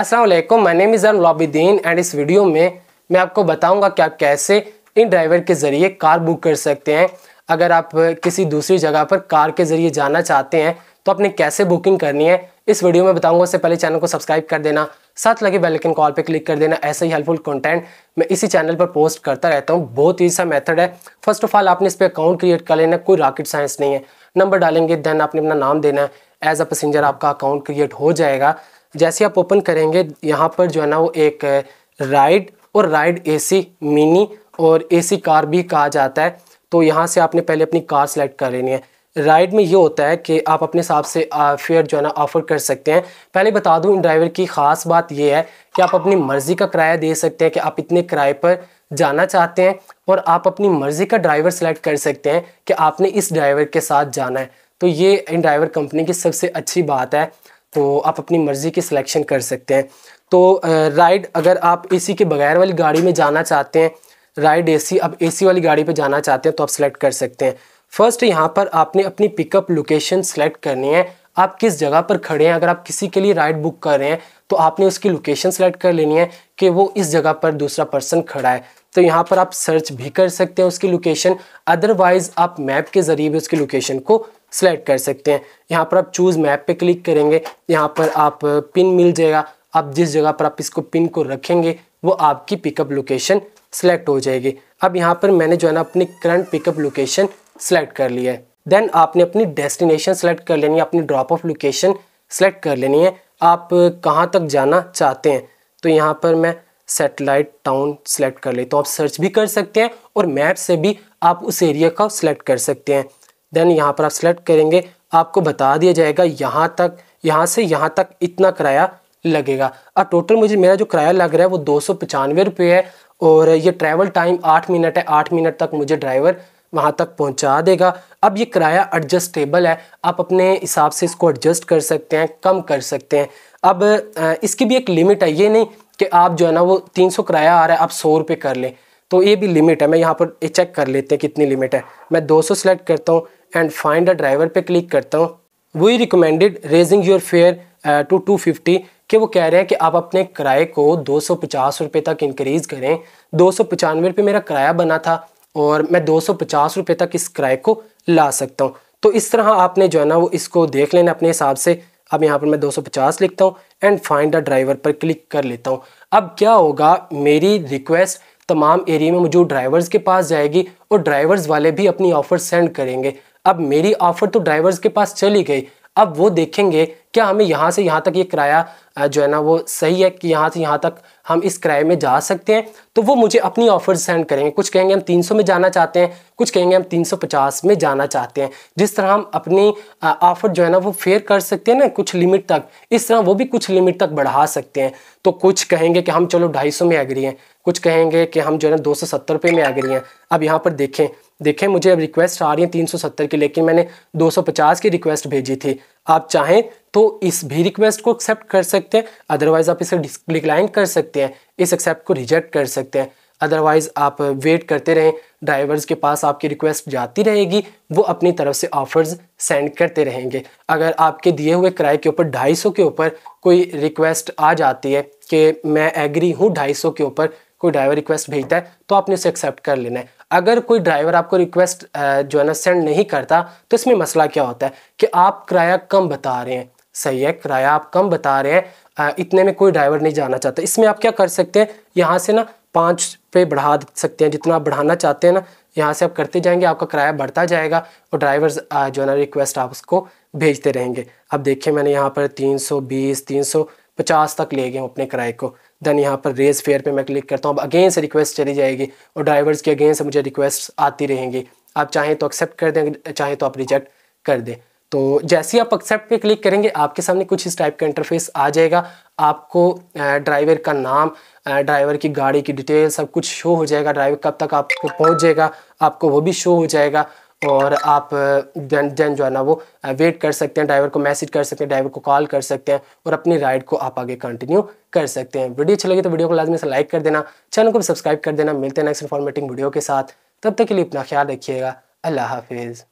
असलम मैं name Izaan and इस video में मैं आपको बताऊंगा कि आप कैसे इन ड्राइवर के ज़रिए कार बुक कर सकते हैं अगर आप किसी दूसरी जगह पर कार के ज़रिए जाना चाहते हैं तो आपने कैसे बुकिंग करनी है इस वीडियो में बताऊंगा उससे पहले चैनल को सब्सक्राइब कर देना साथ लगे बेलकन कॉल पे क्लिक कर देना ऐसे ही हेल्पफुल कंटेंट मैं इसी चैनल पर पोस्ट करता रहता हूँ बहुत ही सा मेथड है फर्स्ट ऑफ ऑल आपने इस पर अकाउंट क्रिएट कर लेना कोई रॉकेट साइंस नहीं है नंबर डालेंगे देन आपने अपना नाम देना है एज अ पैसेंजर आपका अकाउंट क्रिएट हो जाएगा जैसे आप ओपन करेंगे यहाँ पर जो है ना वो एक राइड और राइड एसी मिनी और एसी कार भी कहा जाता है तो यहाँ से आपने पहले अपनी कार सेलेक्ट कर लेनी है राइड में ये होता है कि आप अपने हिसाब से फेयर जो है ना ऑफ़र कर सकते हैं पहले बता दूं इन ड्राइवर की ख़ास बात यह है कि आप अपनी मर्ज़ी का किराया दे सकते हैं कि आप इतने किराए पर जाना चाहते हैं और आप अपनी मर्ज़ी का ड्राइवर सेलेक्ट कर सकते हैं कि आपने इस ड्राइवर के साथ जाना है तो ये इन ड्राइवर कंपनी की सबसे अच्छी बात है तो आप अपनी मर्ज़ी की सिलेक्शन कर सकते हैं तो राइड अगर आप एसी के बगैर वाली गाड़ी में जाना चाहते हैं राइड एसी अब एसी वाली गाड़ी पे जाना चाहते हैं तो आप सिलेक्ट कर सकते हैं फर्स्ट यहाँ पर आपने अपनी पिकअप लोकेशन सेलेक्ट करनी है आप किस जगह पर खड़े हैं अगर आप किसी के लिए राइड बुक कर रहे हैं तो आपने उसकी लोकेशन सेलेक्ट कर लेनी है कि वो इस जगह पर दूसरा पर्सन खड़ा है तो यहाँ पर आप सर्च भी कर सकते हैं उसकी लोकेशन अदरवाइज आप मैप के जरिए भी उसकी लोकेशन को सेलेक्ट कर सकते हैं यहाँ पर आप चूज़ मैप पे क्लिक करेंगे यहाँ पर आप पिन मिल जाएगा आप जिस जगह पर आप इसको पिन को रखेंगे वो आपकी पिकअप लोकेशन सेलेक्ट हो जाएगी अब यहाँ पर मैंने जो है ना अपनी करंट पिकअप लोकेशन सेलेक्ट कर लिया है देन आपने अपनी डेस्टिनेशन सेलेक्ट कर लेनी है अपनी ड्रॉप ऑफ लोकेशन सेलेक्ट कर लेनी है आप कहाँ तक जाना चाहते हैं तो यहाँ पर मैं सेटेलाइट टाउन सेलेक्ट कर लेता तो आप सर्च भी कर सकते हैं और मैप से भी आप उस एरिया का सेलेक्ट कर सकते हैं देन यहाँ पर आप सेलेक्ट करेंगे आपको बता दिया जाएगा यहाँ तक यहाँ से यहाँ तक इतना किराया लगेगा और टोटल मुझे मेरा जो किराया लग रहा है वो दो सौ है और ये ट्रैवल टाइम आठ मिनट है आठ मिनट तक मुझे ड्राइवर वहाँ तक पहुँचा देगा अब ये किराया एडजस्टेबल है आप अपने हिसाब से इसको एडजस्ट कर सकते हैं कम कर सकते हैं अब इसकी भी एक लिमिट है ये नहीं कि आप जो है ना वो तीन सौ किराया आ रहा है आप सौ रुपये कर लें तो ये भी लिमिट है मैं यहाँ पर चेक कर लेते हैं कितनी लिमिट है मैं दो सौ सेलेक्ट करता हूँ एंड फाइंड अ ड्राइवर पे क्लिक करता हूँ वही recommended raising your fare to two fifty कि वो कह रहे हैं कि आप अपने किराए को दो सौ पचास रुपये तक इंक्रीज़ करें दो सौ पचानवे रुपये मेरा किराया बना था और मैं दो सौ तक इस किराए को ला सकता हूँ तो इस तरह आपने जो है ना वो इसको देख लेना अपने हिसाब से अब यहाँ पर मैं 250 लिखता हूँ एंड फाइंड द ड्राइवर पर क्लिक कर लेता हूँ अब क्या होगा मेरी रिक्वेस्ट तमाम एरिया में मौजूद ड्राइवर्स के पास जाएगी और ड्राइवर्स वाले भी अपनी ऑफ़र सेंड करेंगे अब मेरी ऑफ़र तो ड्राइवर्स के पास चली गई अब वो देखेंगे क्या हमें यहाँ से यहाँ तक ये किराया जो है ना वो सही है कि यहाँ से यहाँ तक हम इस किराए में जा सकते हैं तो वो मुझे अपनी ऑफर सेंड करेंगे कुछ कहेंगे हम 300 में जाना चाहते हैं कुछ कहेंगे हम 350 में जाना चाहते हैं जिस तरह हम अपनी ऑफर जो है ना वो फेयर कर सकते हैं ना कुछ लिमिट तक इस तरह वो भी कुछ लिमिट तक बढ़ा सकते हैं तो कुछ कहेंगे कि हम चलो ढाई में एग्री हैं कुछ कहेंगे कि हम जो है ना दो सौ में एग्री हैं अब यहाँ पर देखें देखें मुझे अब रिक्वेस्ट आ रही है 370 की लेकिन मैंने 250 की रिक्वेस्ट भेजी थी आप चाहें तो इस भी रिक्वेस्ट को एक्सेप्ट कर सकते हैं अदरवाइज़ आप इसे डिक्लाइन कर सकते हैं इस एक्सेप्ट को रिजेक्ट कर सकते हैं अदरवाइज़ आप वेट करते रहें ड्राइवर्स के पास आपकी रिक्वेस्ट जाती रहेगी वो अपनी तरफ से ऑफ़र्स सेंड करते रहेंगे अगर आपके दिए हुए किराए के ऊपर ढाई सौ के ऊपर कोई रिक्वेस्ट आ जाती है कि मैं एग्री हूँ ढाई सौ के ऊपर कोई ड्राइवर रिक्वेस्ट भेजता है तो आपने उसे एक्सेप्ट कर लेना है अगर कोई ड्राइवर आपको रिक्वेस्ट जो है ना सेंड नहीं करता तो इसमें मसला क्या होता है कि आप किराया कम बता रहे हैं सही है किराया आप कम बता रहे हैं इतने में कोई ड्राइवर नहीं जाना चाहता इसमें आप क्या कर सकते हैं यहाँ से ना पाँच पे बढ़ा सकते हैं जितना आप बढ़ाना चाहते हैं ना यहाँ से आप करते जाएंगे आपका किराया बढ़ता जाएगा और ड्राइवर्स जो है ना रिक्वेस्ट आप उसको भेजते रहेंगे अब देखिए मैंने यहाँ पर 320 350 तक ले गए अपने किराए को देन यहाँ पर रेस फेयर पे मैं क्लिक करता हूँ अब अगेन से रिक्वेस्ट चली जाएगी और ड्राइवर्स की अगेन से मुझे रिक्वेस्ट आती रहेंगी आप चाहें तो एक्सेप्ट कर दें चाहें तो आप रिजेक्ट कर दें तो जैसे ही आप एक्सेप्ट पे क्लिक करेंगे आपके सामने कुछ इस टाइप का इंटरफेस आ जाएगा आपको ड्राइवर का नाम ड्राइवर की गाड़ी की डिटेल सब कुछ शो हो जाएगा ड्राइवर कब तक आपको पहुंच जाएगा आपको वो भी शो हो जाएगा और आप देन देन जो है ना वो वेट कर सकते हैं ड्राइवर को मैसेज कर सकते हैं ड्राइवर को कॉल कर सकते हैं और अपनी राइड को आप आगे कंटिन्यू कर सकते हैं वीडियो अच्छी लगी तो वीडियो को लाजमी से लाइक कर देना चैनल को भी सब्सक्राइब कर देना मिलते हैं नेक्स्ट इन्फॉर्मेटिंग वीडियो के साथ तब तक के लिए अपना ख्याल रखिएगा अल्लाह हाफिज़